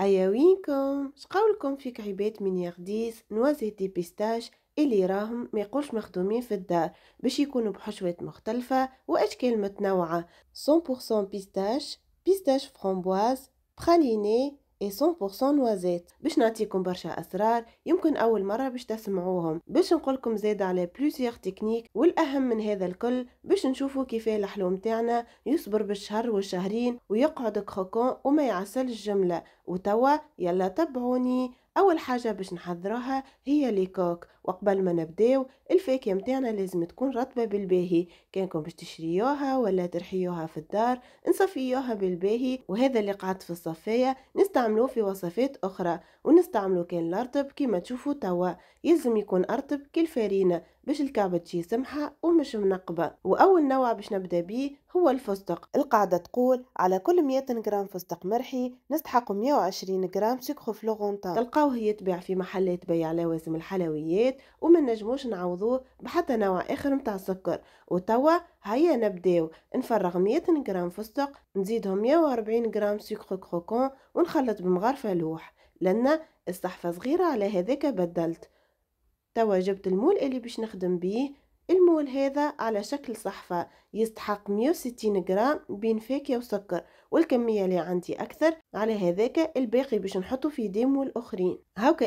أيا وينكم شقولكم فيك من يغديس نوزه دي بيستاش اللي راهم ما يقولش مخدومين في الدار باش يكونوا بحشوات مختلفة وأشكال متنوعة 100% بيستاش بيستاش فرامبواز براليني 100% إيه، نوازيت باش نعطيكم برشا اسرار يمكن اول مره باش تسمعوهم باش نقولكم زيد على بلوسيغ تكنيك والاهم من هذا الكل باش نشوفوا كيفاه الحلوم تاعنا يصبر بالشهر والشهرين ويقعد كروكون وما يعسل جمله وتوا يلا تبعوني اول حاجه باش نحضروها هي لي كوك وقبل ما نبداو الفاكهه متاعنا لازم تكون رطبه بالباهي كانكم باش تشريوها ولا ترحيوها في الدار نصفيوها بالباهي وهذا اللي قعدت في الصفايه نستعملوه في وصفات اخرى ونستعملو كان الارطب كيما تشوفوا توا يلزم يكون ارطب كالفارينه باش الكعبه تجي سمحه ومش منقبه واول نوع باش نبدا بيه هو الفستق القاعده تقول على كل 100 غرام فستق مرحي نستحق 120 غرام سكر فلورنتان تلقاوه يتباع في محلات بيع لوازم الحلويات وما نجموش نعوضوه بحتى نوع اخر متاع السكر وتوا هيا نبداو نفرغ 100 غرام فستق نزيدهم 140 غرام سكر كروكون ونخلط بمغرفه لوح لان الصحفه صغيره على هذاك بدلت توا جبت المول اللي باش نخدم بيه المول هذا على شكل صحفة يستحق 160 جرام بين فاكهة وسكر والكمية اللي عندي أكثر على هذاك الباقي باش نحطه في دي مول أخرين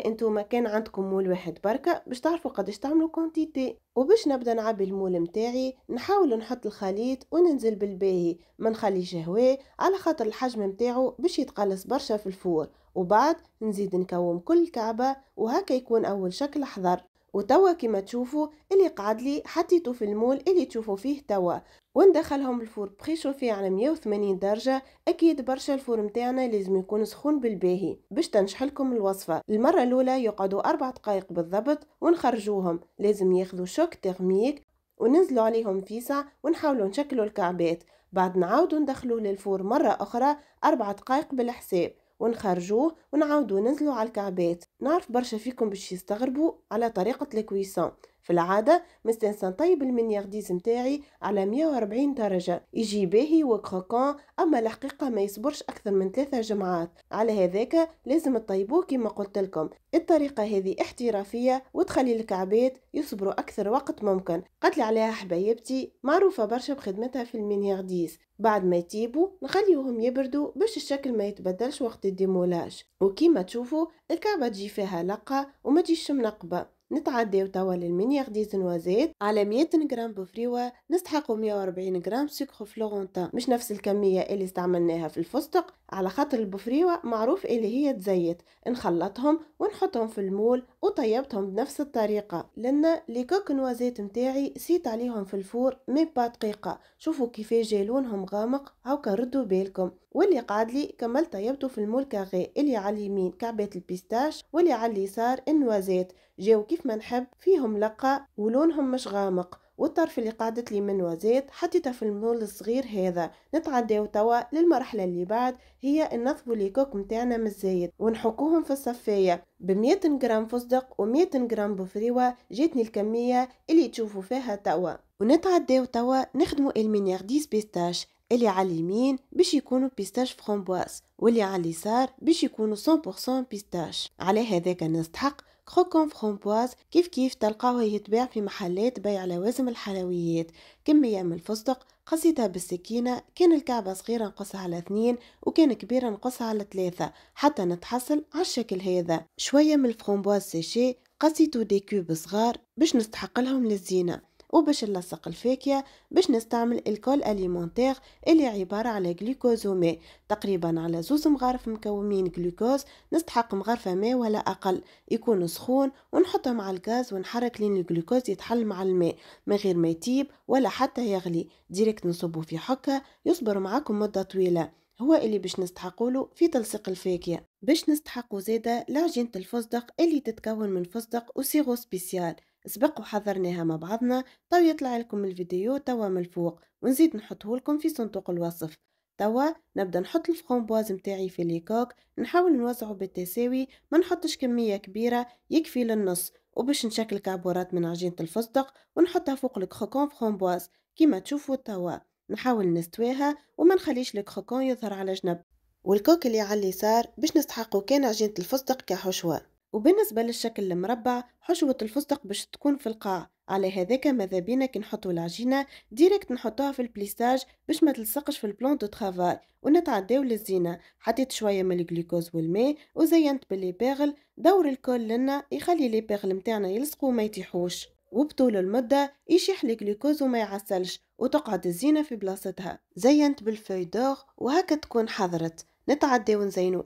انتو ما كان عندكم مول واحد بركة باش تعرفوا قداش تعملوا كونتيتي وباش نبدا نعبي المول متاعي نحاول نحط الخليط وننزل بالباهي ما نخليش هواه على خاطر الحجم متاعه باش يتقلص برشا في الفور وبعد نزيد نكوم كل كعبة وهكا يكون أول شكل حضر وتوا كما تشوفوا اللي قعد لي حطيته في المول اللي تشوفوا فيه توا وندخلهم الفور بريشوفي على 180 درجة أكيد برشا الفور متاعنا لازم يكون سخون بالباهي باش تنشحلكم لكم الوصفة المرة الأولى يقعدوا أربع دقايق بالضبط ونخرجوهم لازم ياخذوا شوك تغميك وننزلوا عليهم فيسع ونحاولوا نشكلوا الكعبات بعد نعاودوا ندخلوه للفور مرة أخرى أربع دقايق بالحساب ونخرجوه ونعاودو ننزلو على الكعبات نعرف برشا فيكم باش يستغربوا على طريقة الكويسون في العادة مستنسى نطيب المنيارديز متاعي على 140 درجة يجي باهي وكروكون أما الحقيقة ما يصبرش أكثر من ثلاثة جمعات على هذاك لازم تطيبوه كما قلت لكم الطريقة هذه احترافية وتخلي الكعبات يصبروا أكثر وقت ممكن قتل عليها حبايبتي معروفة برشا بخدمتها في المنيارديز بعد ما يطيبوا نخليوهم يبردوا باش الشكل ما يتبدلش وقت الديمولاج وكيما تشوفوا الكعبة تجي فيها لقة وما تجيش منقبة نتعداو توا للمنيا دي نوازيت على 100 غرام بفريوة نستحقوا 140 غرام سكر فلورنتان مش نفس الكمية اللي استعملناها في الفستق على خاطر البفريوة معروف اللي هي تزيت نخلطهم ونحطهم في المول وطيبتهم بنفس الطريقة لأن لي كوك نوازيت متاعي سيت عليهم في الفور مي با دقيقة شوفوا كيفاش جالونهم غامق هاكا ردوا بالكم واللي قاد لي كمل طيبته في كاغي اللي على اليمين كعبة البيستاش واللي على اليسار النوازيت جاو كيف ما نحب فيهم لقة ولونهم مش غامق والطرف اللي قعدت لي من وزيت حطيتها في المول الصغير هذا نتعداو توا للمرحلة اللي بعد هي نظفوا لي كوك متاعنا من الزايد ونحكوهم في الصفاية بمية جرام فصدق ومية جرام بفريوة جاتني الكمية اللي تشوفوا فيها توا ونتعداو توا نخدمو المينيغ ديس بيستاش اللي على اليمين باش يكونوا بيستاش فرومبواز واللي على اليسار باش يكونوا 100% بيستاش على هذاك نستحق كروكون فرومبواز كيف كيف تلقاوه يتباع في محلات بيع لوازم الحلويات كمية من الفستق قصيتها بالسكينة كان الكعبة صغيرة نقصها على اثنين وكان كبيرة نقصها على ثلاثة حتى نتحصل على الشكل هذا شوية من الفرومبواز سيشي قصيتو دي كوب صغار باش نستحق لهم للزينة وباش نلصق الفاكهة باش نستعمل الكول أليمونتير اللي عبارة على جلوكوزومي تقريبا على زوز مغارف مكومين جلوكوز نستحق مغرفة ماء ولا أقل يكون سخون ونحطه مع الغاز ونحرك لين الجلوكوز يتحل مع الماء من غير ما يطيب ولا حتى يغلي ديريكت نصبه في حكة يصبر معاكم مدة طويلة هو اللي باش نستحقوله في تلصيق الفاكهة باش نستحقو زيدا لعجينة الفستق اللي تتكون من فستق وسيغو سبيسيال سبق وحضرناها مع بعضنا طو يطلع لكم الفيديو توا من الفوق ونزيد نحطه لكم في صندوق الوصف توا نبدا نحط الفخومبواز متاعي في ليكوك نحاول نوزعه بالتساوي ما نحطش كميه كبيره يكفي للنص وباش نشكل كعبورات من عجينه الفستق ونحطها فوق الكروكون فخومبواز كيما تشوفوا توا نحاول نستويها وما نخليش الكروكون يظهر على جنب والكوك اللي على اليسار باش نستحقو كان عجينه الفستق كحشوه وبالنسبة للشكل المربع حشوة الفستق باش تكون في القاع على هذاك ماذا بينا كي نحطو العجينة ديريكت نحطوها في البليساج باش ما تلصقش في البلون دو ترافاي ونتعداو للزينة حطيت شوية من الجلوكوز والماء وزينت باللي بيغل دور الكل لنا يخلي لي بيغل متاعنا يلصقو وما يتيحوش وبطول المدة يشيح الجلوكوز وما يعسلش وتقعد الزينة في بلاصتها زينت بالفوي وهكا تكون حضرت نتعداو نزينو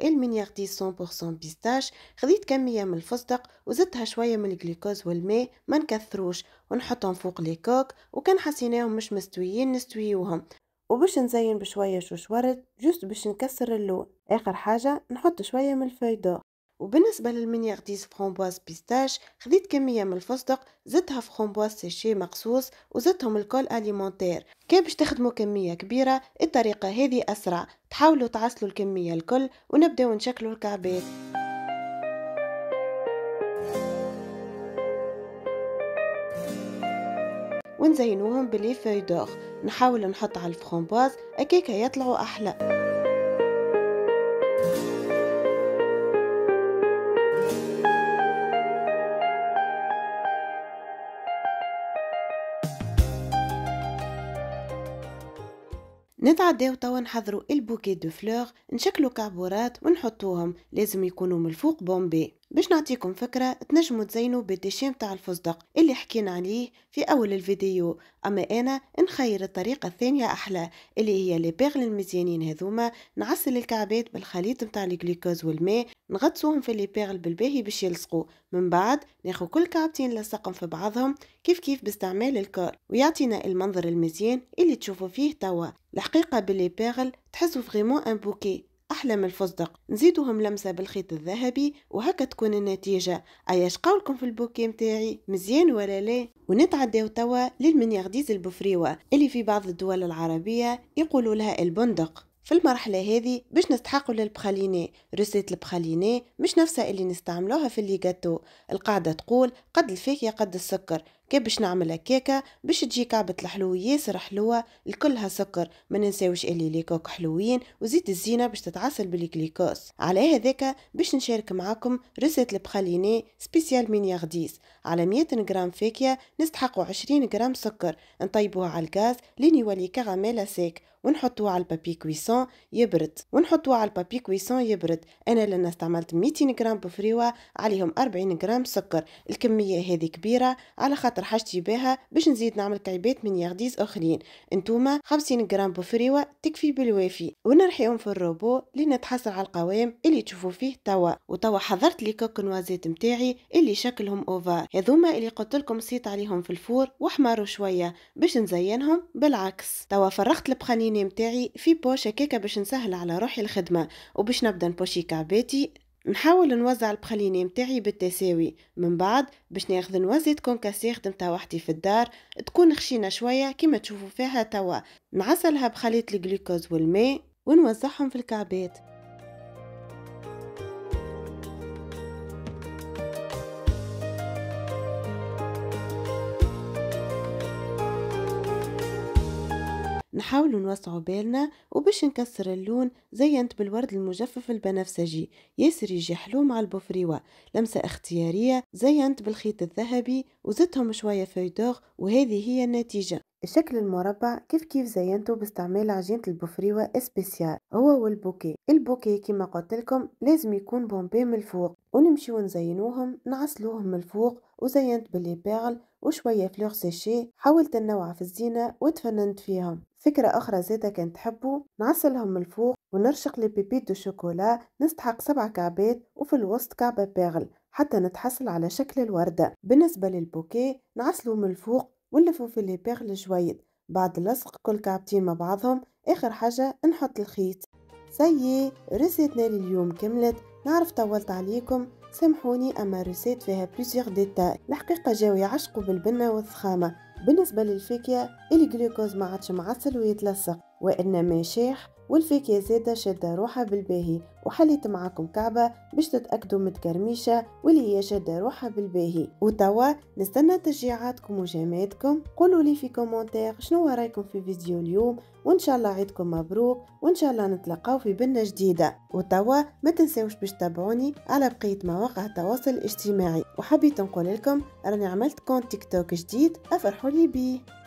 دي 100% بيستاش خديت كميه من الفستق وزدتها شويه من الجلوكوز والماء ما نكثروش ونحطهم فوق لي كوك وكان حسيناهم مش مستويين نستويوهم وباش نزين بشويه شوش ورد جوست باش نكسر اللون اخر حاجه نحط شويه من الفايدو وبالنسبة للمنيارديز فرومبواز بيستاش خديت كمية من الفستق زدتها فرومبواز سيشي مقصوص وزدتهم الكل أليمونتير كي باش تخدموا كمية كبيرة الطريقة هذه أسرع تحاولوا تعسلوا الكمية الكل ونبداو نشكلوا الكعبات ونزينوهم بلي فوي دور نحاول نحط على الفرومبواز أكيكا يطلعوا أحلى نتعداو توا نحضروا البوكي دو فلوغ نشكلوا كعبورات ونحطوهم لازم يكونوا من الفوق بومبي باش نعطيكم فكرة تنجموا تزينوا بالديشين تاع الفستق اللي حكينا عليه في أول الفيديو أما أنا نخير الطريقة الثانية أحلى اللي هي لي بيغل المزيانين هذوما نعسل الكعبات بالخليط متاع الجلوكوز والماء نغطسوهم في لي بيرل بالباهي باش يلصقوا من بعد ناخذ كل كعبتين نلصقهم في بعضهم كيف كيف باستعمال الكار ويعطينا المنظر المزيان اللي تشوفوا فيه توا الحقيقه باللي بيرل تحسوا فريمون ان بوكي احلى من الفستق نزيدوهم لمسه بالخيط الذهبي وهكا تكون النتيجه اياش قولكم في البوكي متاعي مزيان ولا لا ونتعداو توا للمنيارديز البفريوه اللي في بعض الدول العربيه يقولوا لها البندق في المرحلة هذه باش نستحقوا للبخاليني روسيت البخاليني مش نفسها اللي نستعملوها في اللي جاتو القاعدة تقول قد الفاكهة قد السكر كيف باش نعمل هكاكا باش تجي كعبة الحلو ياسر حلوة الكلها سكر ما ننساوش اللي ليكوك حلوين وزيت الزينة باش تتعسل بالكليكوس على هذاك باش نشارك معاكم رسة البخاليني سبيسيال من يغديس على 100 غرام فاكيا نستحقوا 20 غرام سكر نطيبوها على الغاز لين يولي كراميل سيك ونحطوه على البابي كويسون يبرد ونحطوه على البابي كويسون يبرد انا لان استعملت 200 غرام بفريوه عليهم 40 غرام سكر الكميه هذه كبيره على خاطر خاطر حاجتي بها باش نزيد نعمل كعيبات من يغديز اخرين انتوما 50 جرام بوفريوه تكفي بالوافي ونرحيهم في الروبو لنتحصل على القوام اللي تشوفوا فيه توا وتوا حضرت لي كوك نوازيت متاعي اللي شكلهم اوفا هذوما اللي قلت لكم صيت عليهم في الفور وحمروا شويه باش نزينهم بالعكس توا فرغت البخانيني متاعي في بوش هكاكا باش نسهل على روحي الخدمه وباش نبدا نبوشي كعباتي نحاول نوزع البخليني متاعي بالتساوي من بعد باش ناخذ تكون كونكاسير متاع وحدي في الدار تكون خشينة شوية كما تشوفوا فيها توا نعسلها بخليط الجلوكوز والماء ونوزعهم في الكعبات نحاولوا نوسعوا بالنا وباش نكسر اللون زينت بالورد المجفف البنفسجي ياسر يجي حلو مع البوفريوا لمسة اختيارية زينت بالخيط الذهبي وزدتهم شوية فيدوغ وهذه هي النتيجة الشكل المربع كيف كيف زينته باستعمال عجينة البوفريوا اسبيسيال هو والبوكي البوكي كما قلت لكم لازم يكون بومبي من الفوق ونمشي نزينوهم نعسلوهم من الفوق وزينت بالليبيرل وشوية فلوغ سيشي حاولت النوع في الزينة وتفننت فيهم فكرة أخرى زادة كان تحبوا نعسلهم من الفوق ونرشق لي بيبيت دو شوكولا نستحق سبع كعبات وفي الوسط كعبة باغل حتى نتحصل على شكل الوردة بالنسبة للبوكي نعسلو من الفوق ونلفو في لي باغل جويد بعد لصق كل كعبتين مع بعضهم آخر حاجة نحط الخيط سي رسيتنا لليوم كملت نعرف طولت عليكم سامحوني أما رسيت فيها بلوزيغ ديتاي الحقيقة جاو يعشقوا بالبنة والثخامة بالنسبة للفاكهة الجلوكوز ما عادش معسل ويتلصق وإنما شاح والفيك يا زادة شادة روحها بالباهي وحليت معاكم كعبة باش تتأكدوا متكرميشة واللي هي شادة روحها بالباهي وتوا نستنى تشجيعاتكم وجماتكم قولوا لي في كومنتير شنو رايكم في فيديو اليوم وان شاء الله عيدكم مبروك وان شاء الله نتلقاو في بنة جديدة وتوا ما تنساوش باش تتابعوني على بقية مواقع التواصل الاجتماعي وحبيت نقول لكم راني عملت كونت تيك توك جديد افرحوا لي بيه